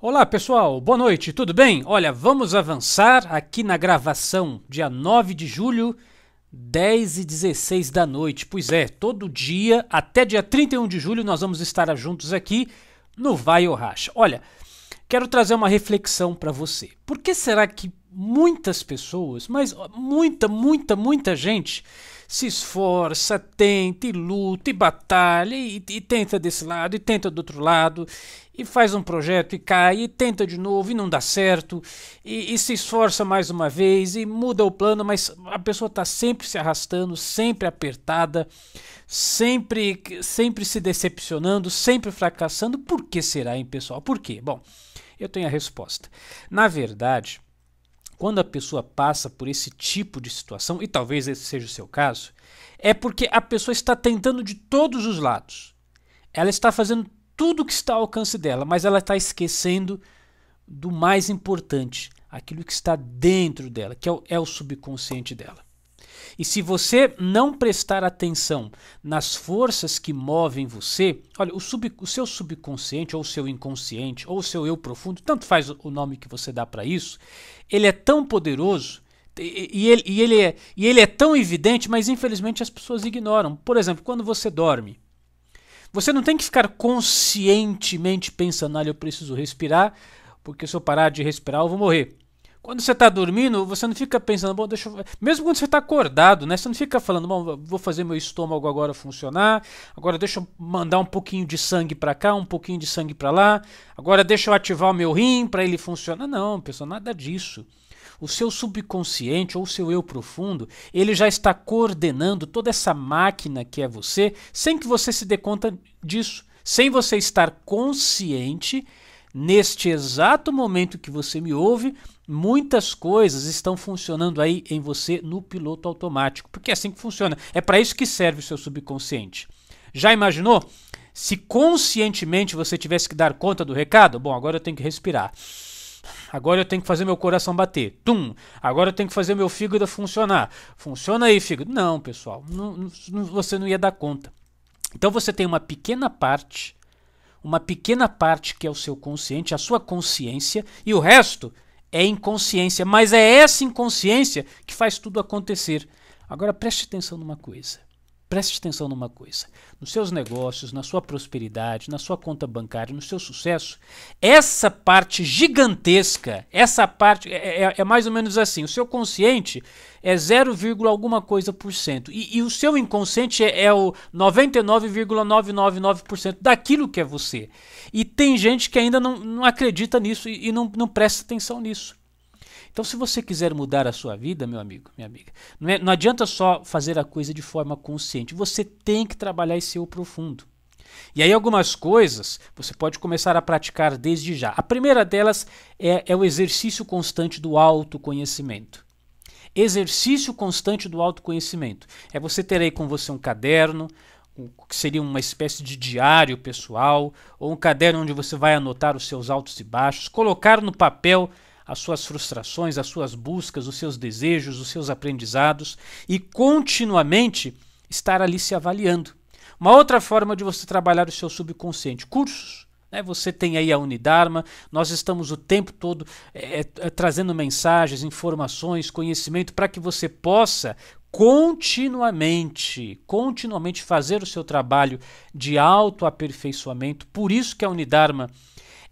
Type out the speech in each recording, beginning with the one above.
Olá pessoal, boa noite, tudo bem? Olha, vamos avançar aqui na gravação, dia 9 de julho, 10 e 16 da noite. Pois é, todo dia, até dia 31 de julho, nós vamos estar juntos aqui no Vai ou Racha. Olha, quero trazer uma reflexão para você. Por que será que muitas pessoas, mas muita, muita, muita gente se esforça, tenta e luta e batalha e, e, tenta desse lado e tenta do outro lado e faz um projeto e cai e tenta de novo e não dá certo e, e se esforça mais uma vez e muda o plano, mas a pessoa está sempre se arrastando, sempre apertada, sempre, sempre se decepcionando, sempre fracassando. Por que será, hein, pessoal? Por quê? Bom, eu tenho a resposta. Na verdade, quando a pessoa passa por esse tipo de situação, e talvez esse seja o seu caso, é porque a pessoa está tentando de todos os lados. Ela está fazendo tudo o que está ao alcance dela, mas ela está esquecendo do mais importante, aquilo que está dentro dela, que é o, é o subconsciente dela. E se você não prestar atenção nas forças que movem você, olha, o, sub, o seu subconsciente, ou o seu inconsciente, ou o seu eu profundo, tanto faz o nome que você dá para isso, ele é tão poderoso e, ele, e, ele é, e ele é tão evidente, mas infelizmente as pessoas ignoram. Por exemplo, quando você dorme. Você não tem que ficar conscientemente pensando, olha, eu preciso respirar, porque se eu parar de respirar eu vou morrer. Quando você está dormindo, você não fica pensando, bom, deixa eu... Mesmo quando você está acordado, né? Você não fica falando, bom, vou fazer meu estômago agora funcionar. Agora deixa eu mandar um pouquinho de sangue para cá, um pouquinho de sangue para lá. Agora deixa eu ativar o meu rim para ele funcionar. Não, pessoal, nada disso. O seu subconsciente ou o seu eu profundo, ele já está coordenando toda essa máquina que é você, sem que você se dê conta disso, sem você estar consciente Neste exato momento que você me ouve, muitas coisas estão funcionando aí em você no piloto automático, porque é assim que funciona. É para isso que serve o seu subconsciente. Já imaginou? Se conscientemente você tivesse que dar conta do recado, bom, agora eu tenho que respirar. Agora eu tenho que fazer meu coração bater. Tum! Agora eu tenho que fazer meu fígado funcionar. Funciona aí, fígado. Não, pessoal, não, não, você não ia dar conta. Então você tem uma pequena parte uma pequena parte que é o seu consciente, a sua consciência, e o resto é inconsciência. Mas é essa inconsciência que faz tudo acontecer. Agora preste atenção numa coisa. Preste atenção numa coisa: nos seus negócios, na sua prosperidade, na sua conta bancária, no seu sucesso, essa parte gigantesca, essa parte é, é, é mais ou menos assim: o seu consciente é 0, alguma coisa por cento, e, e o seu inconsciente é, é o 99,999% daquilo que é você. E tem gente que ainda não, não acredita nisso e, e não, não presta atenção nisso. Então, se você quiser mudar a sua vida, meu amigo, minha amiga, não, é, não adianta só fazer a coisa de forma consciente. Você tem que trabalhar esse eu profundo. E aí, algumas coisas você pode começar a praticar desde já. A primeira delas é, é o exercício constante do autoconhecimento exercício constante do autoconhecimento. É você ter aí com você um caderno, um, que seria uma espécie de diário pessoal, ou um caderno onde você vai anotar os seus altos e baixos, colocar no papel as suas frustrações, as suas buscas, os seus desejos, os seus aprendizados e continuamente estar ali se avaliando. Uma outra forma de você trabalhar o seu subconsciente: cursos. Né? Você tem aí a Unidharma. nós estamos o tempo todo é, é, é, trazendo mensagens, informações, conhecimento para que você possa continuamente, continuamente fazer o seu trabalho de autoaperfeiçoamento. Por isso que a Unidharma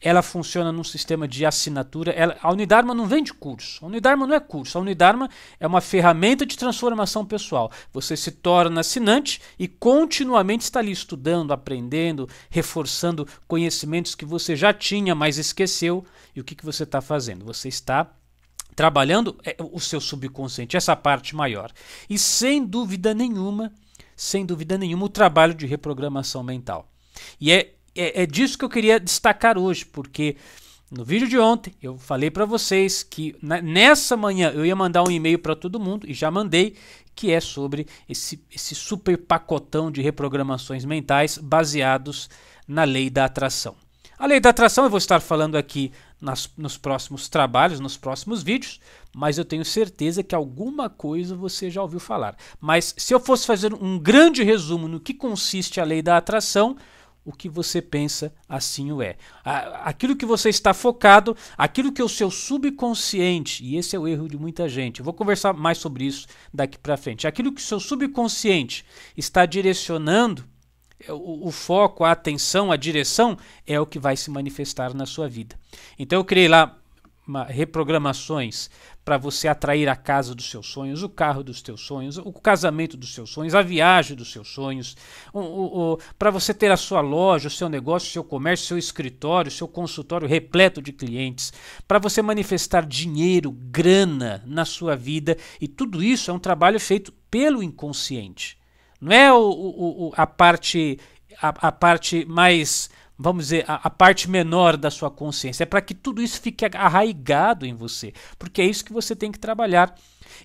ela funciona num sistema de assinatura. Ela, a Unidarma não vende curso. A Unidarma não é curso. A Unidarma é uma ferramenta de transformação pessoal. Você se torna assinante e continuamente está ali estudando, aprendendo, reforçando conhecimentos que você já tinha, mas esqueceu. E o que, que você está fazendo? Você está trabalhando é, o seu subconsciente, essa parte maior. E sem dúvida nenhuma, sem dúvida nenhuma, o trabalho de reprogramação mental. E é é, é disso que eu queria destacar hoje, porque no vídeo de ontem eu falei para vocês que nessa manhã eu ia mandar um e-mail para todo mundo e já mandei, que é sobre esse, esse super pacotão de reprogramações mentais baseados na lei da atração. A lei da atração eu vou estar falando aqui nas, nos próximos trabalhos, nos próximos vídeos, mas eu tenho certeza que alguma coisa você já ouviu falar. Mas se eu fosse fazer um grande resumo no que consiste a lei da atração, o que você pensa, assim o é. Aquilo que você está focado, aquilo que é o seu subconsciente, e esse é o erro de muita gente. Eu vou conversar mais sobre isso daqui para frente. Aquilo que o seu subconsciente está direcionando, é, o, o, foco, a atenção, a direção é o que vai se manifestar na sua vida. Então eu criei lá reprogramações para você atrair a casa dos seus sonhos, o carro dos seus sonhos, o casamento dos seus sonhos, a viagem dos seus sonhos, para você ter a sua loja, o seu negócio, o seu comércio, o seu escritório, o seu consultório repleto de clientes, para você manifestar dinheiro, grana na sua vida. E tudo isso é um trabalho feito pelo inconsciente. Não é o, o, o a parte a, a parte mais vamos dizer, a, a, parte menor da sua consciência. É para que tudo isso fique arraigado em você, porque é isso que você tem que trabalhar.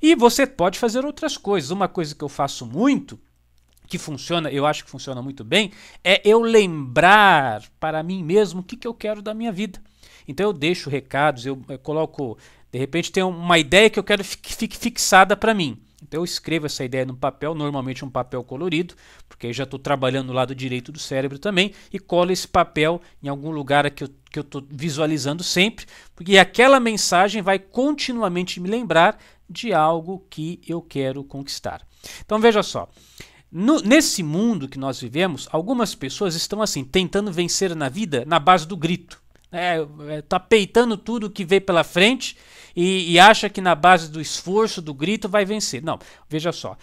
E você pode fazer outras coisas. Uma coisa que eu faço muito, que funciona, eu acho que funciona muito bem, é eu lembrar para mim mesmo o que, que eu quero da minha vida. Então eu deixo recados, eu, eu coloco. De repente tem uma ideia que eu quero que fique fixada para mim. Então eu escrevo essa ideia no papel, normalmente um papel colorido, porque aí já estou trabalhando o lado direito do cérebro também, e colo esse papel em algum lugar que eu que eu estou visualizando sempre, porque aquela mensagem vai continuamente me lembrar de algo que eu quero conquistar. Então veja só, no, nesse mundo que nós vivemos, algumas pessoas estão assim, tentando vencer na vida na base do grito. Né, é, tá peitando tudo que vem pela frente e, e, acha que na base do esforço, do grito, vai vencer. Não, veja só,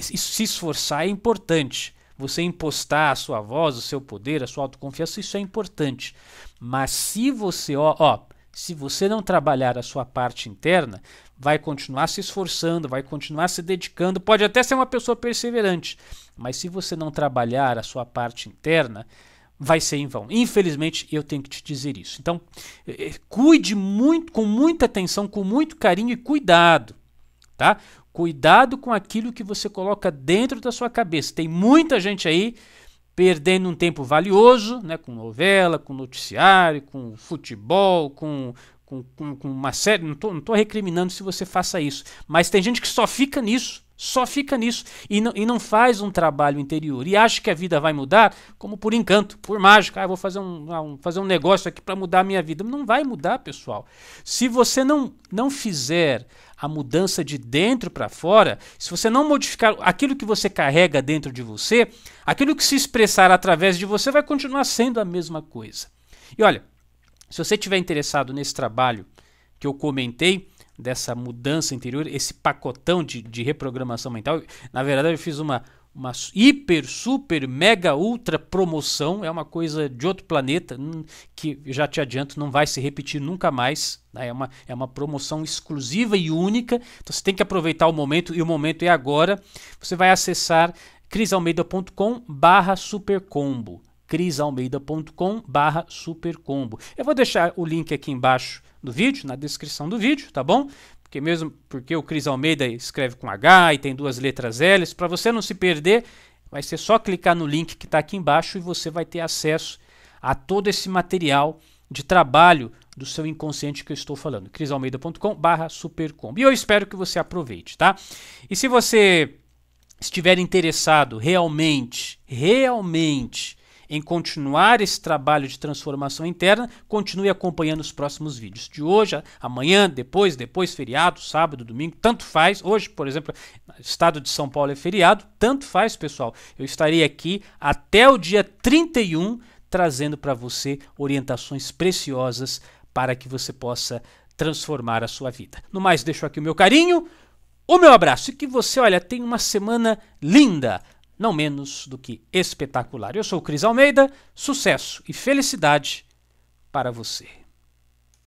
se esforçar é importante. Você impostar a sua voz, o seu poder, a sua autoconfiança, isso é importante. Mas se você, ó, ó se você não trabalhar a sua parte interna, vai continuar se esforçando, vai continuar se dedicando, pode até ser uma pessoa perseverante, mas se você não trabalhar a sua parte interna, vai ser em vão. Infelizmente, eu tenho que te dizer isso. Então, é, é, cuide muito, com muita atenção, com muito carinho e cuidado, tá? Cuidado com aquilo que você coloca dentro da sua cabeça. Tem muita gente aí perdendo um tempo valioso, né, com novela, com noticiário, com futebol, com com, com, com uma série, não estou recriminando se você faça isso, mas tem gente que só fica nisso só fica nisso e não, e não faz um trabalho interior. E acha que a vida vai mudar como por encanto, por mágica. Ah, vou fazer um, ah, um fazer um negócio aqui para mudar a minha vida. Não vai mudar, pessoal. Se você não, não fizer a mudança de dentro para fora, se você não modificar aquilo que você carrega dentro de você, aquilo que se expressar através de você vai continuar sendo a mesma coisa. E olha, se você estiver interessado nesse trabalho que eu comentei, dessa mudança interior, esse pacotão de, de reprogramação mental. Na verdade, eu fiz uma, uma hiper, super, mega, ultra promoção, é uma coisa de outro planeta, que já te adianto, não vai se repetir nunca mais. Né? É, uma, é uma promoção exclusiva e única, então você tem que aproveitar o momento, e o momento é agora. Você vai acessar crisalmeida.com barra supercombo crisalmeida.com barra supercombo. Eu vou deixar o link aqui embaixo do vídeo, na descrição do vídeo, tá bom? Porque mesmo porque o Cris Almeida escreve com H e tem duas letras L, para você não se perder, vai ser só clicar no link que está aqui embaixo e você vai ter acesso a todo esse material de trabalho do seu inconsciente que eu estou falando. crisalmeida.com barra supercombo. E eu espero que você aproveite, tá? E se você estiver interessado realmente, realmente em continuar esse trabalho de transformação interna, continue acompanhando os próximos vídeos. De hoje, amanhã, depois, depois, feriado, sábado, domingo, tanto faz. Hoje, por exemplo, estado de São Paulo é feriado, tanto faz, pessoal. Eu estarei aqui até o dia 31 trazendo para você orientações preciosas para que você possa transformar a sua vida. No mais, deixo aqui o meu carinho, o meu abraço e que você, olha, tenha uma semana linda não menos do que espetacular. Eu sou o Cris Almeida, sucesso e felicidade para você.